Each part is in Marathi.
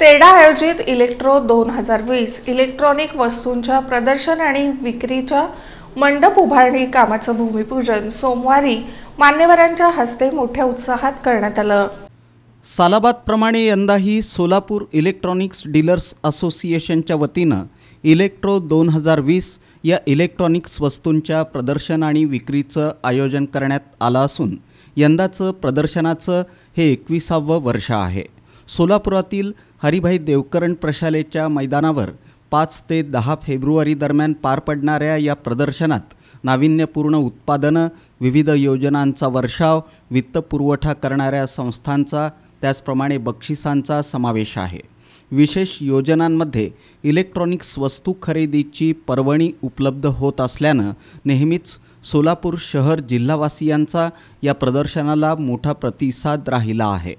सेडा आयोजित इलेक्ट्रो दोन हजार वीस इलेक्ट्रॉनिक वस्तूंच्या प्रदर्शन आणि विक्रीच्या मंडप उभारणी कामाचं भूमिपूजन सोमवारी मान्यवरांच्या हस्ते मोठ्या उत्साहात करण्यात आलं सालाबादप्रमाणे यंदाही सोलापूर इलेक्ट्रॉनिक्स डीलर्स असोसिएशनच्या वतीनं इलेक्ट्रो दोन हजार वीस या इलेक्ट्रॉनिक्स वस्तूंच्या प्रदर्शन आणि विक्रीचं आयोजन करण्यात आलं असून यंदाचं प्रदर्शनाचं हे एकविसावं वर्ष आहे सोलापुरातील हरिभाई देवकरण प्रशालेच्या मैदानावर पाच ते दहा फेब्रुवारी दरम्यान पार पडणाऱ्या या प्रदर्शनात नाविन्यपूर्ण उत्पादनं विविध योजनांचा वर्षाव वित्तपुरवठा करणाऱ्या संस्थांचा त्याचप्रमाणे बक्षिसांचा समावेश आहे विशेष योजनांमध्ये इलेक्ट्रॉनिक्स वस्तू खरेदीची पर्वणी उपलब्ध होत असल्यानं नेहमीच सोलापूर शहर जिल्हावासियांचा या प्रदर्शनाला मोठा प्रतिसाद राहिला आहे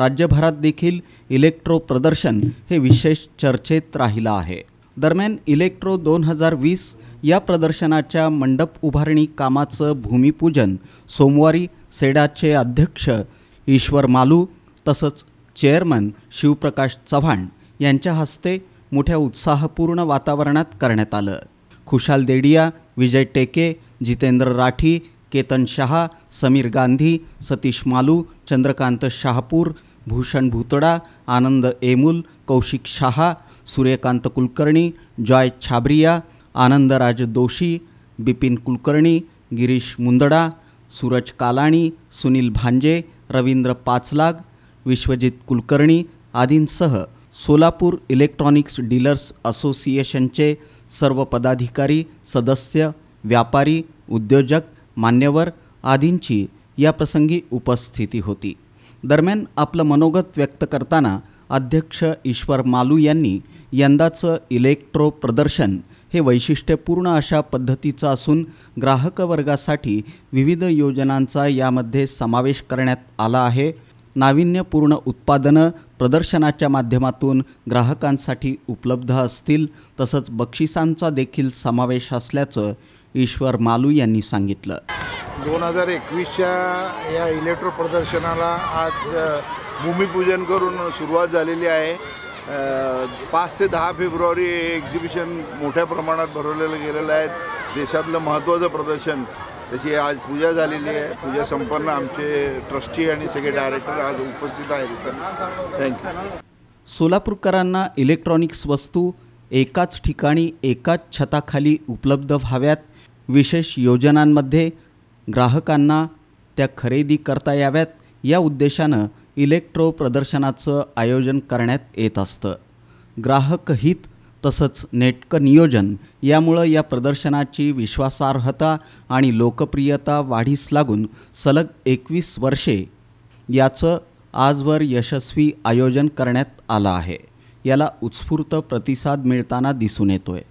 राज्यभरात देखील इलेक्ट्रो प्रदर्शन हे विशेष चर्चेत राहिलं आहे दरम्यान इलेक्ट्रो दोन हजार वीस या प्रदर्शनाच्या मंडप उभारणी कामाचं भूमिपूजन सोमवारी सेडाचे अध्यक्ष ईश्वर मालू तसंच चेअरमन शिवप्रकाश चव्हाण यांच्या हस्ते मोठ्या उत्साहपूर्ण वातावरणात करण्यात आलं खुशाल देडिया विजय टेके जितेंद्र राठी केतन शहा समीर गांधी सतीश मालू चंद्रकांत शहापूर भूषण भुतडा आनंद एमूल कौशिक शहा सूर्यकांत कुलकर्णी जॉय छाबरिया आनंदराज दोषी बिपिन कुलकर्णी गिरीश मुंदडा सूरज कालाणी सुनील भांजे रवींद्र पाचलाग विश्वजित कुलकर्णी आदींसह सोलापूर इलेक्ट्रॉनिक्स डीलर्स असोसिएशनचे सर्व पदाधिकारी सदस्य व्यापारी उद्योजक मान्यवर आदींची याप्रसंगी उपस्थिती होती दरम्यान आपलं मनोगत व्यक्त करताना अध्यक्ष ईश्वर मालू यांनी यंदाचं इलेक्ट्रो प्रदर्शन हे वैशिष्ट्यपूर्ण अशा पद्धतीचं असून ग्राहकवर्गासाठी विविध योजनांचा यामध्ये समावेश करण्यात आला आहे नाविन्यपूर्ण उत्पादनं प्रदर्शनाच्या माध्यमातून ग्राहकांसाठी उपलब्ध असतील तसंच बक्षिसांचा देखील समावेश असल्याचं ईश्वर मालू यांनी सांगितलं दोन हजार एकवीसच्या या इलेक्ट्रो प्रदर्शनाला आज भूमिपूजन करून सुरुवात झालेली आहे पाच ते दहा फेब्रुवारी हे एक्झिबिशन मोठ्या प्रमाणात भरवलेलं गेलेलं आहे देशातलं महत्त्वाचं प्रदर्शन त्याची आज पूजा झालेली आहे पूजा संपन्न आमचे ट्रस्टी आणि सगळे डायरेक्टर आज उपस्थित आहेत थँक्यू सोलापूरकरांना इलेक्ट्रॉनिक्स वस्तू एकाच ठिकाणी एकाच छताखाली उपलब्ध व्हाव्यात विशेष योजनांमध्ये ग्राहकांना त्या खरेदी करता याव्यात या उद्देशानं इलेक्ट्रो प्रदर्शनाचं आयोजन करण्यात येत असतं ग्राहकहित तसंच नेटकं नियोजन यामुळं या प्रदर्शनाची विश्वासार्हता आणि लोकप्रियता वाढीस लागून सलग एकवीस वर्षे याचं आजवर यशस्वी आयोजन करण्यात आलं आहे याला उत्स्फूर्त प्रतिसाद मिळताना दिसून येतोय